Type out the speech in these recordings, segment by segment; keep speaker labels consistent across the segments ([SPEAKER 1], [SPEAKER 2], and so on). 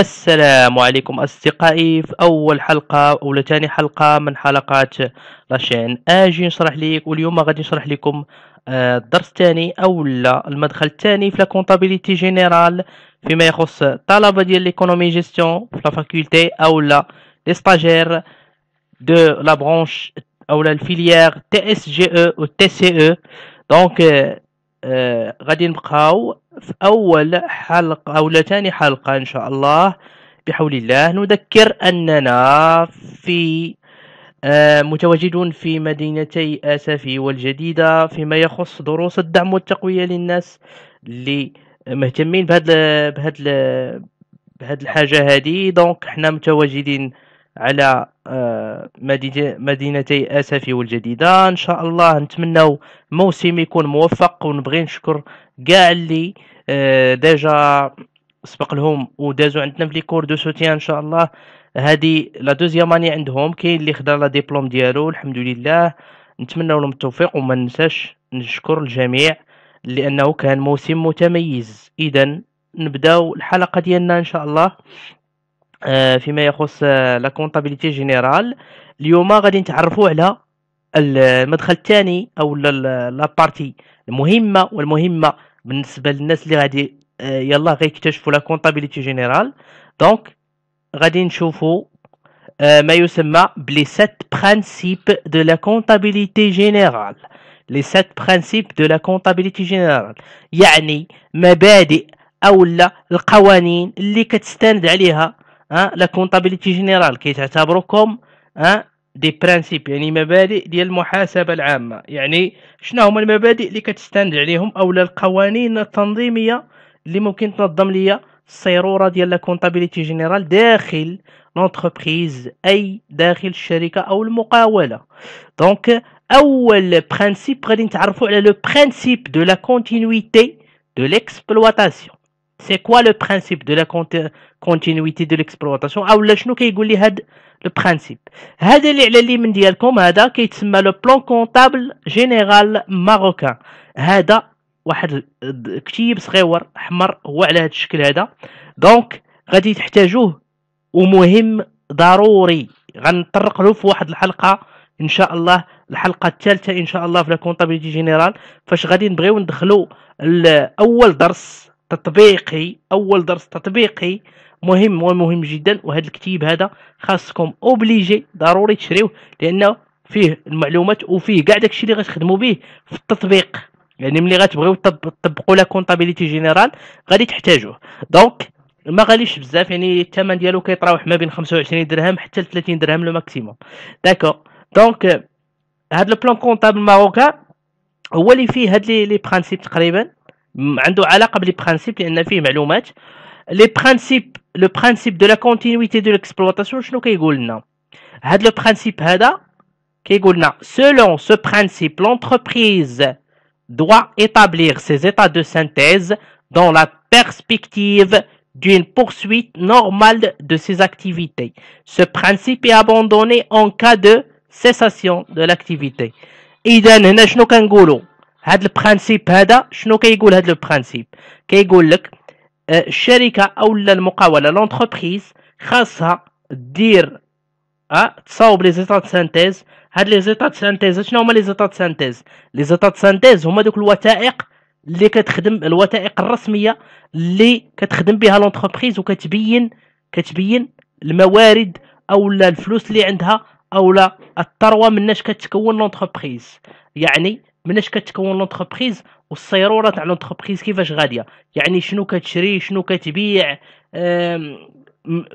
[SPEAKER 1] السلام عليكم أصدقائي في أول حلقة أو ثاني حلقة من حلقات لاشين آجي نشرح ليك واليوم غادي نشرح لكم آه، الدرس الثاني أو المدخل الثاني في لا كونطابيليتي جينيرال فيما يخص طلبة ديال ليكونومي جيستيون في لا فاكولتي أو لا لي ستاجير دو لا برونش أو لا الفيليير تي اس جي او أو تي سي او دونك آه غادي نبقاو في اول حلقه او ثاني حلقه ان شاء الله بحول الله نذكر اننا في آه متواجدون في مدينتي اسفي والجديده فيما يخص دروس الدعم والتقويه للناس اللي مهتمين بهاد بهذا بهاد بهاد الحاجه هذه دونك حنا متواجدين على آه، مدينتي اسفي والجديده ان شاء الله نتمناو موسم يكون موفق ونبغي نشكر كاع اللي آه، ديجا سبق لهم ودازوا عندنا في ليكور دو سوتيان ان شاء الله هذه لا دوزيام اني عندهم كاين اللي خدا لا ديبلوم ديالو الحمد لله نتمنى لهم التوفيق وما ننساش نشكر الجميع لانه كان موسم متميز اذا نبداو الحلقه ديالنا ان شاء الله آه، فيما يخص لا كونطابيليتي جينيرال اليوم غادي نتعرفوا على المدخل الثاني او لابارتي المهمه والمهمه بالنسبه للناس اللي غادي آه، يلا غيكتشفوا لا كونطابيليتي جينيرال دونك غادي نشوفوا آه، ما يسمى بلي سات برينسيپ دو لا كونطابيليتي جينيرال لي سات برينسيپ دو لا كونطابيليتي جينيرال يعني مبادئ او القوانين اللي كتستند عليها لا كونطابيليتي جينيرال كيتعتبروا كوم دي برانسيب يعني مبادئ ديال المحاسبه العامه يعني شنو هما المبادئ اللي كتستند عليهم اولا القوانين التنظيميه اللي ممكن تنظم ليا الصيروره ديال لا كونطابيليتي جينيرال داخل لونتربريز اي داخل الشركه او المقاوله دونك اول برانسيب غادي نتعرفوا على لو برانسيب دو لا كونتينيتي دو ليكسبلواتاسيون سي كوا لو برانسيب دو لا كونتينيتي دو ليكسبلوطاسيون او لا شنو كيقول لي هاد لو برانسيب هذا اللي على من ديالكم هذا كيتسمى لو بلان كونطابل جينيرال ماروكان هذا واحد كتيب صغيور احمر هو على هذا الشكل هذا دونك غادي تحتاجوه ومهم ضروري غنطرق له في واحد الحلقه ان شاء الله الحلقه الثالثه ان شاء الله في لا كونطابيليتي جينيرال فاش غادي نبغيو ندخلو اول درس تطبيقي اول درس تطبيقي مهم ومهم جدا وهذا الكتيب هذا خاصكم اوبليجي ضروري تشريوه لانه فيه المعلومات وفيه كاع داكشي اللي غتخدموا به في التطبيق يعني ملي غتبغيو تطبقوا لا كونطابيليتي جينيرال غادي تحتاجوه دونك ما غاليش بزاف يعني الثمن ديالو كيتراوح ما بين 25 درهم حتى ل 30 درهم لو ماكسيموم داكو دونك هاد لو بلان كونطابل ماروكا هو اللي فيه هاد لي برانسيب تقريبا Le principe de la continuité de l'exploitation, selon ce principe l'entreprise doit établir ses états de synthèse dans la perspective d'une poursuite normale de ses activités. Ce principe est abandonné en cas de cessation de l'activité. هذا البرانسيب هذا شنو كيقول هذا البرانسيب كيقول لك آه، الشركه او المقاوله لونتربريز خاصها دير اه تصاوب لي زيتات سانتيز هاد لي زيتات سانتيز شنو هما لي زيتات سانتيز لي زيتات سانتيز هما دوك الوثائق اللي كتخدم الوثائق الرسميه اللي كتخدم بها لونتربريز وكتبين كتبين الموارد او الفلوس اللي عندها او الثروه مناش كتكون لونتربريز يعني مناش كتكون لونتربريز والصيروره تاع لونتربريز كيفاش غاديه يعني شنو كتشري شنو كتبيع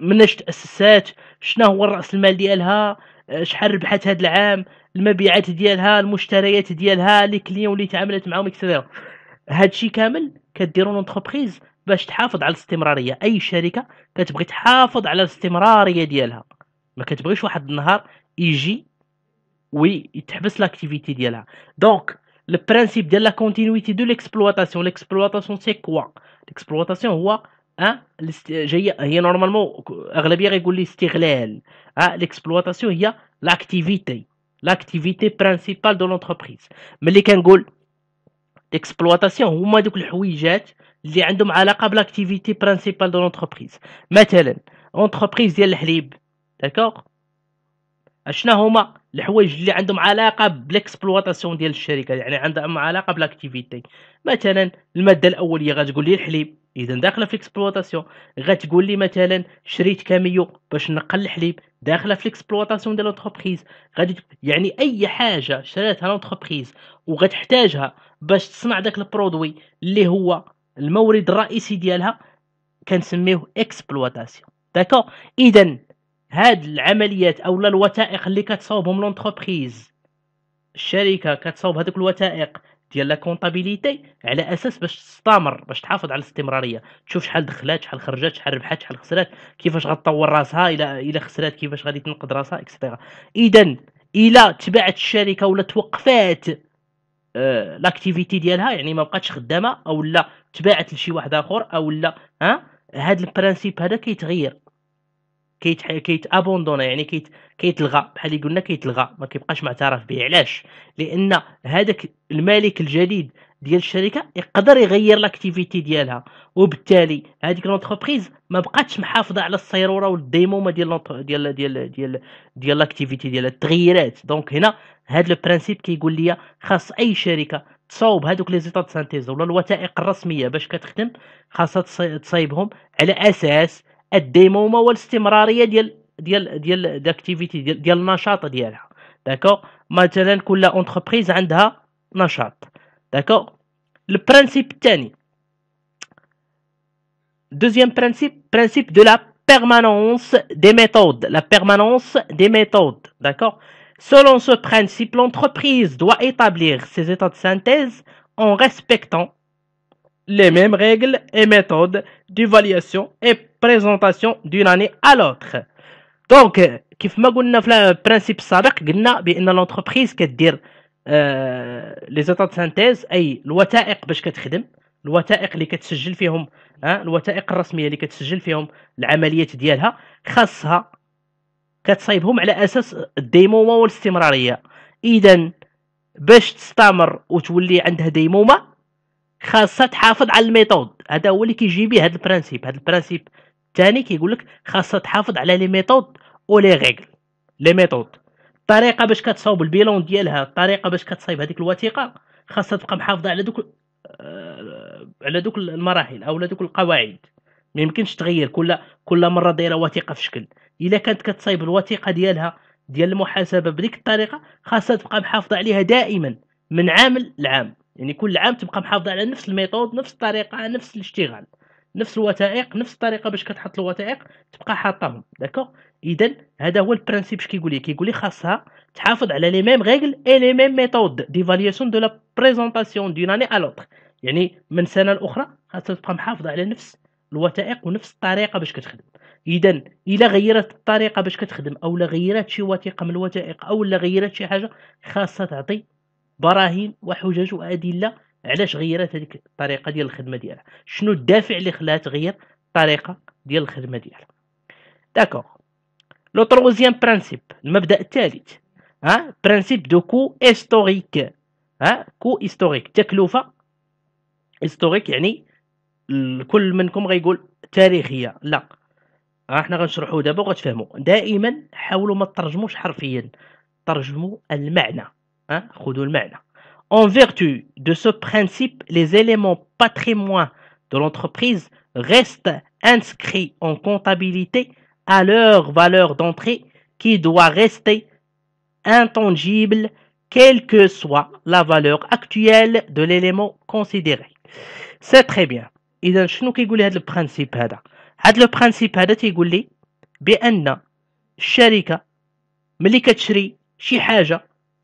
[SPEAKER 1] مناش تاسسات شنو هو راس المال ديالها آه، شحال ربحت هذا العام المبيعات ديالها المشتريات ديالها لي كليون اللي تعاملت معاهم اكسيتيرا هادشي كامل كديروا لونتربريز باش تحافظ على الاستمراريه اي شركه كتبغي تحافظ على الاستمراريه ديالها ما كتبغيش واحد النهار يجي oui, il a l'activité Donc, le principe de la continuité de l'exploitation, l'exploitation c'est quoi L'exploitation, hein, normalement, euh, hein, l'exploitation, il y a l'activité, l'activité principale de l'entreprise. Mais les Kangol, l'exploitation, ou moins que les اللي عندهم l'activité principale principale l'entreprise. l'entreprise. d'accord entreprise d'accord? اشنا هما الحوايج اللي عندهم علاقه بالاكسبلواتاسيون ديال الشركه يعني عندهم علاقه بالاكتيفيتي مثلا الماده الاوليه غتقول لي الحليب اذا داخله في الاكسبلواتاسيون غتقول لي مثلا شريت كاميو باش نقل الحليب داخله في الاكسبلواتاسيون ديال لونتربريز غادي يعني اي حاجه شراتها لونتربريز وغتحتاجها باش تصنع داك البرودوي اللي هو المورد الرئيسي ديالها كنسميوه اكسبلواتاسيون داكو اذا هاد العمليات اولا الوثائق اللي كتصاوبهم لونتربريز الشركه كتصاوب هذوك الوثائق ديال لا كونطابيليتي على اساس باش تستمر باش تحافظ على الاستمراريه تشوف شحال دخلات شحال خرجات شحال ربحات شحال خسرات كيفاش غتطور راسها الى الى خسرات كيفاش غادي تنقد راسها اكسترا اذا الى تبعت الشركه ولا توقفات لاكتيفيتي آه، ديالها يعني ما بقاتش خدامه او لا تباعت لشي واحد اخر او لا ها هذا البرانسيب هذا كيتغير كيت كيت ابوندونا يعني كيت كيتلغى بحال اللي قلنا كيتلغى ما كيبقاش معترف به علاش لان هذاك المالك الجديد ديال الشركه يقدر يغير لاكتيفيتي ديالها وبالتالي هذيك لونتربريز ما بقاتش محافظه على الصيروره والديمومه ديال ديال ديال ديال ديال لاكتيفيتي ديالها التغييرات دونك هنا هذا لو برانسيب كيقول لي خاص اي شركه تصاوب هذوك لي زيطات سانتيز ولا الوثائق الرسميه باش كتخدم خاصها تصايبهم على اساس الديمومه et ديال de l'activité, de ديال, ديال D'accord Maintenant, toute مثلا a اونتربريز عندها D'accord Le principe dernier. deuxième principe principe de la permanence des méthodes la permanence des méthodes d'accord selon ce principe l'entreprise doit établir ses états de synthèse en respectant les mêmes règles et méthodes d'évaluation et présentation d'une année à l'autre. دونك كيف ما قلنا في البرانسيب السابق قلنا بان لونتربريز كدير آه لي زيطات سانتيز اي الوثائق باش كتخدم الوثائق اللي كتسجل فيهم الوثائق الرسميه اللي كتسجل فيهم العمليات ديالها خاصها كتصايبهم على اساس الديمومه والاستمراريه اذا باش تستمر وتولي عندها ديمومه خاصها تحافظ على الميثود هذا هو اللي كيجي به هذا البرانسيب هذا البرانسيب الثاني كيقول لك خاصها تحافظ على لي ميثود ولي ريغل لي ميثود الطريقه باش كتصاوب البيلون ديالها الطريقه باش كتصايب هذيك الوثيقه خاصها تبقى محافظه على دوك آه، على دوك المراحل او على دوك القواعد ما يمكنش تغير كل كل مره دايره وثيقه في شكل الا كانت كتصايب الوثيقه ديالها ديال المحاسبه بديك الطريقه خاصها تبقى محافظه عليها دائما من عام لعام يعني كل عام تبقى محافظه على نفس الميثود نفس الطريقه نفس الاشتغال نفس الوثائق نفس الطريقه باش كتحط الوثائق تبقى حاطهم داكوغ اذا هذا هو البرانسيب اش كيقول لك كيقول لي خاصها تحافظ على لي ميم ريغل اي لي ميم ميثود ديفالياسيون دو لا بريزونطاسيون دون اني ا لوتر يعني من سنه لاخرى خاصها تبقى محافظه على نفس الوثائق ونفس الطريقه باش كتخدم اذا الا غيرت الطريقه باش كتخدم او لا غيرت شي وثيقه من الوثائق او لا غيرت شي حاجه خاصها تعطي براهين وحجج وادله علاش غيرت هذيك الطريقه ديال الخدمه ديالها شنو الدافع اللي خلاها تغير الطريقه ديال الخدمه ديالها داكوغ لو تروزيام برانسيب المبدا الثالث ها برانسيب دو كو هيستوريك ها كو هيستوريك تكلفه هيستوريك يعني الكل منكم غيقول تاريخيه لا احنا غنشرحوا دابا وغتفهموا دائما حاولوا ما ترجموش حرفيا ترجموا المعنى Hein, en vertu de ce principe, les éléments patrimoine de l'entreprise restent inscrits en comptabilité à leur valeur d'entrée qui doit rester intangible quelle que soit la valeur actuelle de l'élément considéré. C'est très bien.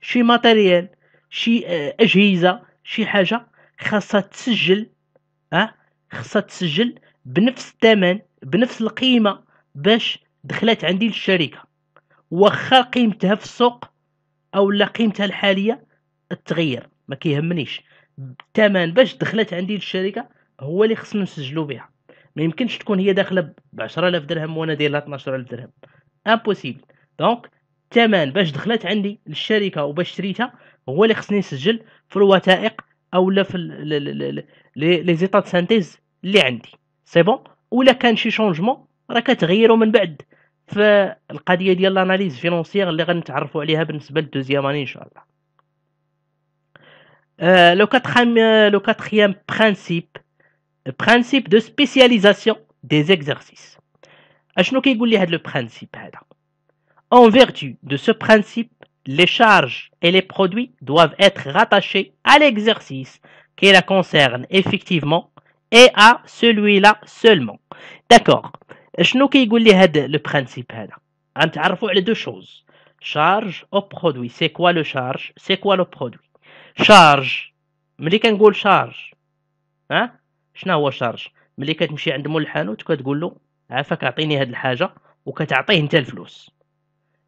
[SPEAKER 1] شي ماتيريال شي آه، اجهزه شي حاجه خاصها تسجل ها خاصها تسجل بنفس الثمن بنفس القيمه باش دخلت عندي للشركه واخا قيمتها في السوق او لا قيمتها الحاليه التغير ما كيهمنيش الثمن باش دخلت عندي للشركه هو اللي خصنا نسجلو بها ما يمكنش تكون هي داخله ب 10000 درهم وانا دايرها 12000 درهم امبوسيبل دونك الثمن باش دخلت عندي للشركه وباش شريتها هو اللي خصني نسجل في الوثائق او لا في لي زيتا سانتيز اللي عندي سي بون ولا كان شي شونجمون راه كتغيروا من بعد في القضيه ديال لاناليز فينونسيير اللي غنتعرفوا عليها بالنسبه للدوزيام ان شاء الله أه لو كاتخيام لو كاتخيام برينسيپ برينسيپ دو سبيسياليزاسيون دي زيكزارسيس اشنو كيقول لي هاد لو برينسيپ هذا En vertu de ce principe, les charges et les produits doivent être rattachés à l'exercice qui la concerne effectivement et à celui-là seulement. D'accord. Le principe est les deux choses. Charge au produit. C'est quoi le charge C'est quoi le produit Charge. Mais charge. Hein شنو هو شارج ملي كتمشي عند مول donne-moi cette chose et هاد الحاجه ce انت الفلوس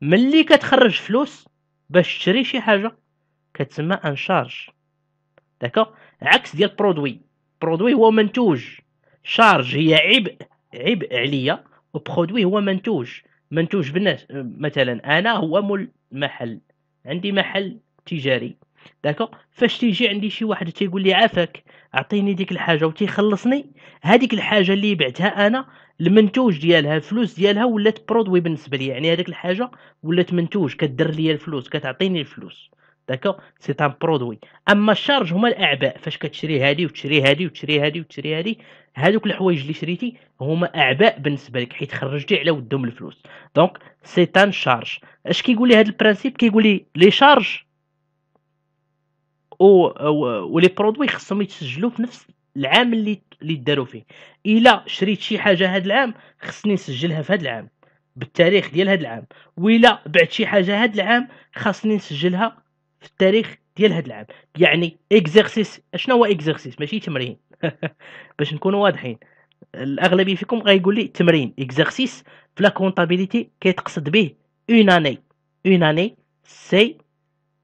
[SPEAKER 1] ملي كتخرج فلوس باش تشري شي حاجه كتسمى ان شارج داكوغ عكس ديال برودوي برودوي هو منتوج شارج هي عبء عبء عليا وبرودوي هو منتوج منتوج بالناس مثلا انا هو مول محل عندي محل تجاري داكو فاش تيجي عندي شي واحد تيقول لي عافاك اعطيني ديك الحاجه وتيخلصني هذيك الحاجه اللي بعتها انا المنتوج ديالها الفلوس ديالها ولات برودوي بالنسبه لي يعني هذيك الحاجه ولات منتوج كدير لي الفلوس كتعطيني الفلوس داكو سي ان برودوي اما الشارج هما الاعباء فاش كتشري هذه وتشري هذه وتشري هذه وتشري هذه هذوك الحوايج اللي شريتي هما اعباء بالنسبه لك حيت خرجتي على ودهم الفلوس دونك سي ان شارج اش كيقول لي هذا البرانسيب كيقول لي لي شارج ولي برودوي خصهم يتسجلوا في نفس العام اللي اللي داروا فيه الا شريت شي حاجه هذا العام خصني نسجلها في هذا العام بالتاريخ ديال هذا العام ولا بعت شي حاجه هذا العام خاصني نسجلها في التاريخ ديال هذا العام يعني اكزرسيس شنو هو اكزرسيس ماشي تمرين باش نكونوا واضحين الاغلبيه فيكم غايقول لي تمرين اكزرسيس في لا كونطابيليتي كيتقصد به اون اني اون اني سي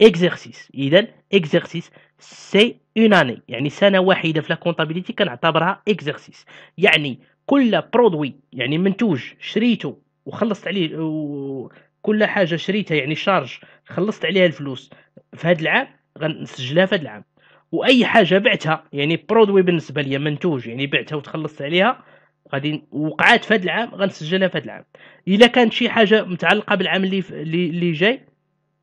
[SPEAKER 1] اكزرسيس اذا اكزرسيس سي اون اني يعني سنه واحده في لا كونطابيليتي كنعتبرها اكزرسيس يعني كل برودوي يعني منتوج شريته وخلصت عليه كل حاجه شريتها يعني شارج خلصت عليها الفلوس في هذا العام غنسجلها في هذا العام واي حاجه بعتها يعني برودوي بالنسبه لي منتوج يعني بعتها وتخلصت عليها غادي وقعات في هذا العام غنسجلها في هذا العام الا كانت شي حاجه متعلقه بالعام اللي اللي جاي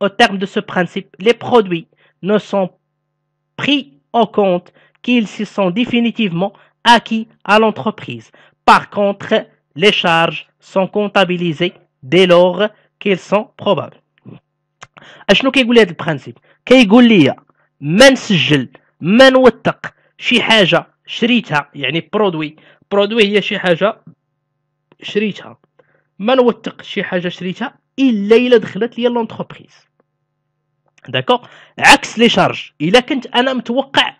[SPEAKER 1] Au terme de ce principe, les produits ne sont pris en compte qu'ils se sont définitivement acquis à l'entreprise. Par contre, les charges sont comptabilisées dès lors qu'elles sont probables. اشنو كيقول هذا البرانسيب كيقول لي ما نسجل ما نوثق شي حاجه شريتها يعني برودوي برودوي هي شي حاجه شريتها ما نوثق شي حاجه شريتها الا الا دخلت ليا لونتربريز داكوغ عكس لي شارج الا كنت انا متوقع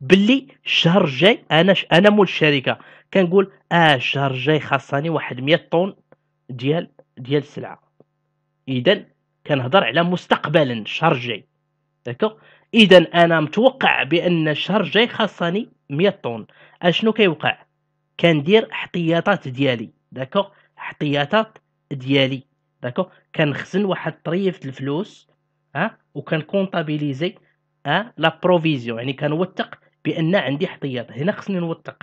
[SPEAKER 1] باللي الشهر الجاي انا ش... انا مول الشركه كنقول اه الشهر الجاي خاصني واحد 100 طن ديال ديال السلعه اذا كنهضر على مستقبلا الشهر الجاي داكوغ اذا انا متوقع بان الشهر الجاي خاصني 100 طن اشنو كيوقع كندير احتياطات ديالي داكوغ احتياطات ديالي داكو كنخزن واحد طريف الفلوس ها كونطابيليزي ها لا بروفيزيون يعني كنوثق بان عندي احتياط هنا خصني نوثق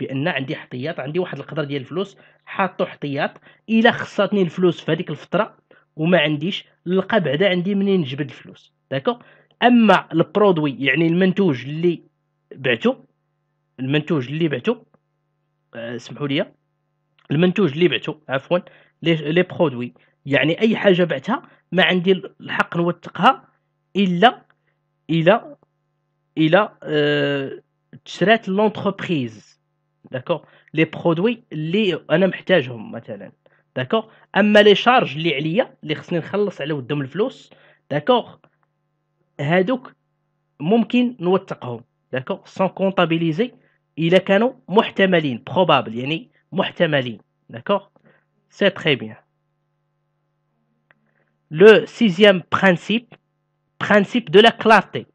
[SPEAKER 1] بان عندي احتياط عندي واحد القدر ديال الفلوس حاطو احتياط الا خصاتني الفلوس في هذيك الفتره وما عنديش نلقى بعدا عندي منين نجبد الفلوس داكو اما البرودوي يعني المنتوج اللي بعتو المنتوج اللي بعتو آه، اسمحوا لي المنتوج اللي بعتو عفوا لي برودوي يعني اي حاجه بعتها ما عندي الحق نوثقها الا الا الى أه تشرات لونتربريز داكور لي برودوي اللي انا محتاجهم مثلا داكور اما لي شارج اللي عليا اللي خصني نخلص على ودهم الفلوس داكور هادوك ممكن نوثقهم داكور سون كونطابيليزي الا كانوا محتملين بروبابل يعني محتملين داكور C'est très bien. Le sixième principe, principe de la clarté.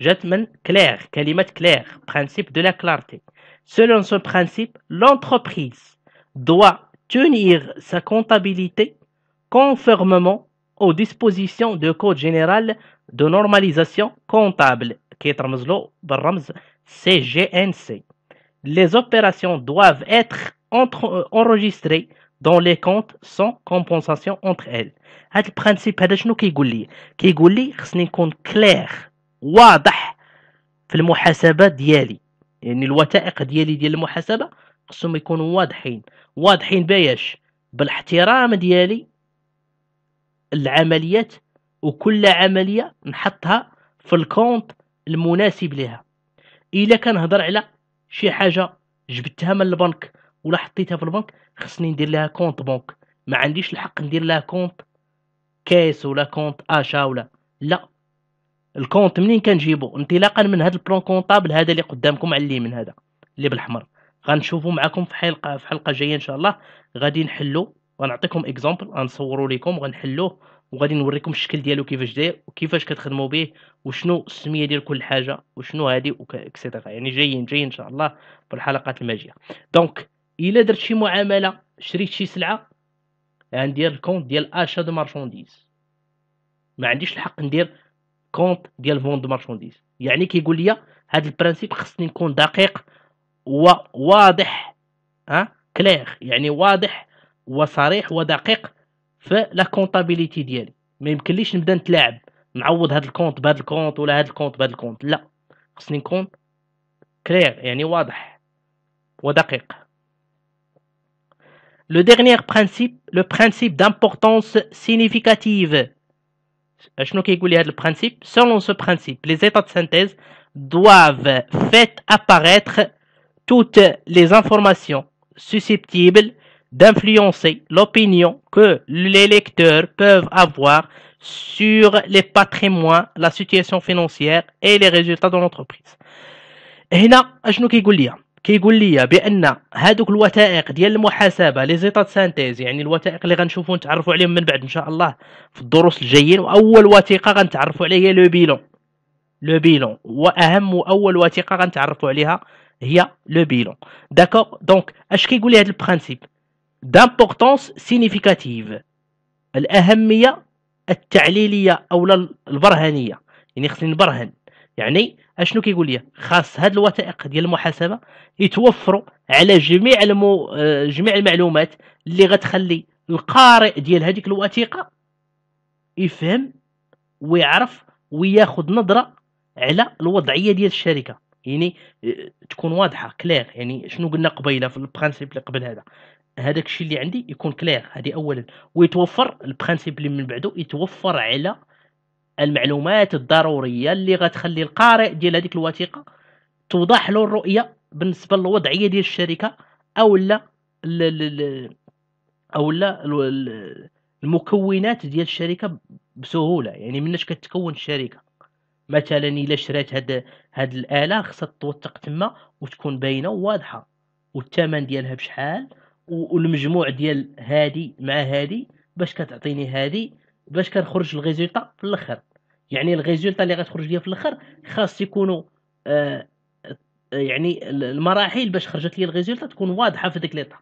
[SPEAKER 1] Jetman clair, kalimat clair, principe de la clarté. Selon ce principe, l'entreprise doit tenir sa comptabilité conformément aux dispositions du Code général de normalisation comptable, qui est CGNC. Les opérations doivent être enregistrées دون لي كونت سون كومبونساسيون اونتر ال هاد البرانسيب هذا شنو كيقول لي كيقول لي خصني نكون كلير واضح في المحاسبه ديالي يعني الوثائق ديالي ديال المحاسبه خصهم يكونوا واضحين واضحين باش بالاحترام ديالي العمليات وكل عمليه نحطها في الكونت المناسب لها الا كنهضر على شي حاجه جبتها من البنك ولا حطيتها في البنك خصني ندير لها كونت بنك ما عنديش الحق ندير لها كونت كاس ولا كونت اشا ولا لا الكونت منين كنجيبو انطلاقا من هذا البلون كونطابل هذا اللي قدامكم على اليمين هذا اللي بالاحمر غنشوفو معكم في حلقه في حلقه جايه ان شاء الله غادي نحلو غنعطيكم اكزامبل غنصورو لكم غنحلوه وغادي نوريكم الشكل ديالو كيفاش داير وكيفاش كتخدموا به وشنو السميه ديال كل حاجه وشنو هادي وكسيتيرا يعني جايين جايين ان شاء الله في الحلقات الماجيه دونك الا درت شي معامله شريت شي سلعه غندير يعني الكونت ديال اشا دو مارشونديز ما عنديش الحق ندير كونت ديال فون دو مارشونديز يعني كيقول لي هذا البرانسيب خصني نكون دقيق وواضح ها كلير يعني واضح وصريح ودقيق في لا كونطابيليتي ديالي ما يمكنليش نبدا نتلاعب نعوض هذا الكونت بهذا الكونت ولا هذا الكونت بهذا الكونت لا خصني نكون كلير يعني واضح ودقيق Le dernier principe, le principe d'importance significative. Le principe, selon ce principe, les états de synthèse doivent faire apparaître toutes les informations susceptibles d'influencer l'opinion que les lecteurs peuvent avoir sur les patrimoines, la situation financière et les résultats de l'entreprise. Etna, là, كيقول كيقول لي بان هذوك الوثائق ديال المحاسبه لي زيتا سانتيز يعني الوثائق اللي غنشوفو نتعرفوا عليهم من بعد ان شاء الله في الدروس الجايين واول وثيقه غنتعرفوا عليها هي لو بيلون لو بيلون واهم واول وثيقه غنتعرفوا عليها هي لو بيلون داكوغ دونك اش كيقول لي هذا البرانسيب دامبورطونس سينيفيكاتيف الاهميه التعليليه او البرهنيه يعني خصني نبرهن يعني اشنو كيقول لي خاص هاد الوثائق ديال المحاسبه يتوفروا على جميع المو... جميع المعلومات اللي غتخلي القارئ ديال هذيك الوثيقه يفهم ويعرف وياخذ نظره على الوضعيه ديال الشركه يعني تكون واضحه كلير يعني شنو قلنا قبيله في البرانسيب اللي قبل هذا هذاك الشيء اللي عندي يكون كلير هذه اولا ويتوفر البرانسيب اللي من بعده يتوفر على المعلومات الضروريه اللي غتخلي القارئ ديال هذيك الوثيقه توضح له الرؤيه بالنسبه للوضعيه ديال الشركه او لا او لا المكونات ديال الشركه بسهوله يعني مناش كتكون الشركه مثلا الا شرات هاد هاد الاله خصها توثق تما وتكون باينه وواضحه والثمن ديالها بشحال والمجموع ديال هادي مع هادي باش كتعطيني هادي باش كنخرج الريزولتا في الاخر يعني الريزولتا اللي غتخرج ليا في الاخر خاص يكونوا آه, آه، يعني المراحل باش خرجت لي الريزولتا تكون واضحه في ديك ليطا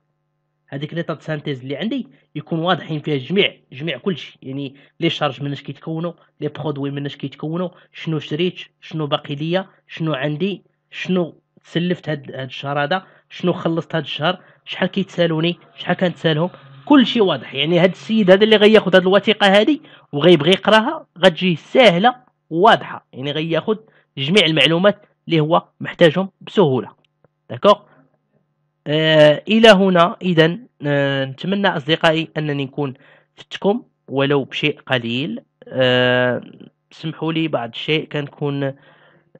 [SPEAKER 1] هذيك ليطا سانتيز اللي عندي يكون واضحين فيها جميع جميع كلشي يعني لي شارج مناش كيتكونوا لي برودوي مناش كيتكونوا شنو شريت شنو باقي ليا شنو عندي شنو تسلفت هاد, هاد الشهر هذا شنو خلصت هاد الشهر شحال كيتسالوني شحال كنتسالهم كل شيء واضح يعني هاد السيد هذا اللي غياخذ هاد الوثيقه هذه وغيبغي يقراها غتجي ساهله وواضحه يعني غياخذ جميع المعلومات اللي هو محتاجهم بسهوله داكوغ آه الى هنا اذا آه نتمنى اصدقائي انني نكون فتكم ولو بشيء قليل آه سمحوا لي بعض الشيء كنكون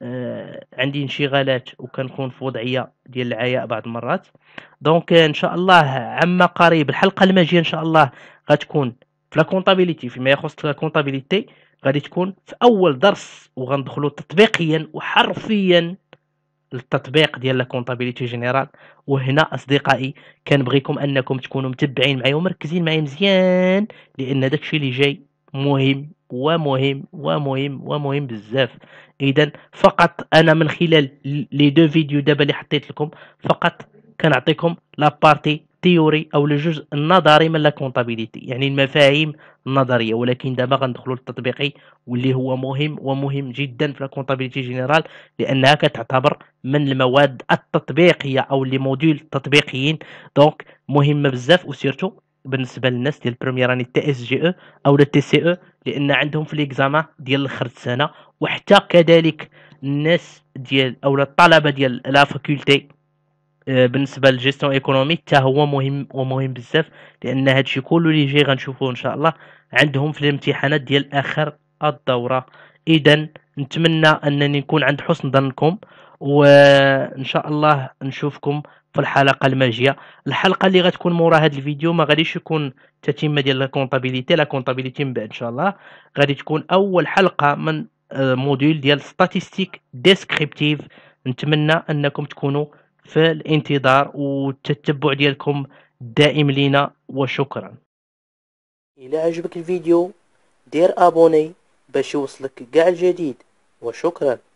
[SPEAKER 1] آه، عندي انشغالات وكنكون في وضعيه ديال العياء بعض المرات دونك ان شاء الله عما قريب الحلقه الماجيه ان شاء الله غتكون في الكونتابيليتي فيما يخص الكونتابيليتي غادي تكون في اول درس وغندخلو تطبيقيا وحرفيا للتطبيق ديال الكونتابيليتي جينيرال وهنا اصدقائي كنبغيكم انكم تكونوا متبعين معايا ومركزين معايا مزيان لان داكشي اللي جاي مهم ومهم ومهم ومهم بزاف اذا فقط انا من خلال لي دو فيديو دابا اللي حطيت لكم فقط كنعطيكم لا بارتي تيوري او الجزء النظري من لا كونطابيليتي يعني المفاهيم النظريه ولكن دابا غندخلوا للتطبيقي واللي هو مهم ومهم جدا في لا كونطابيليتي جينيرال لانها كتعتبر من المواد التطبيقيه او لي موديول التطبيقيين دونك مهمه بزاف وسيرتو بالنسبه للناس ديال بريمير اني يعني تي اس جي او تي سي او لان عندهم في ليكزاما ديال اخر السنه وحتى كذلك الناس ديال او الطلبه ديال لا فاكولتي آه، بالنسبه للجيستيون ايكونومي حتى هو مهم ومهم بزاف لان هادشي كله اللي جاي غنشوفوه ان شاء الله عندهم في الامتحانات ديال اخر الدوره اذا نتمنى انني نكون عند حسن ظنكم وان شاء الله نشوفكم في الحلقه الماجيه الحلقه اللي غتكون مورا هذا الفيديو ما غاديش يكون تتمه ديال لا كونطابيليتي لا كونطابيليتي من بعد ان شاء الله غادي تكون اول حلقه من موديل آه، ديال ستاتستيك ديسكريبتيف نتمنى انكم تكونوا في الانتظار والتتبع ديالكم دائم لينا وشكرا الى عجبك الفيديو دير ابوني باش يوصلك كاع الجديد وشكرا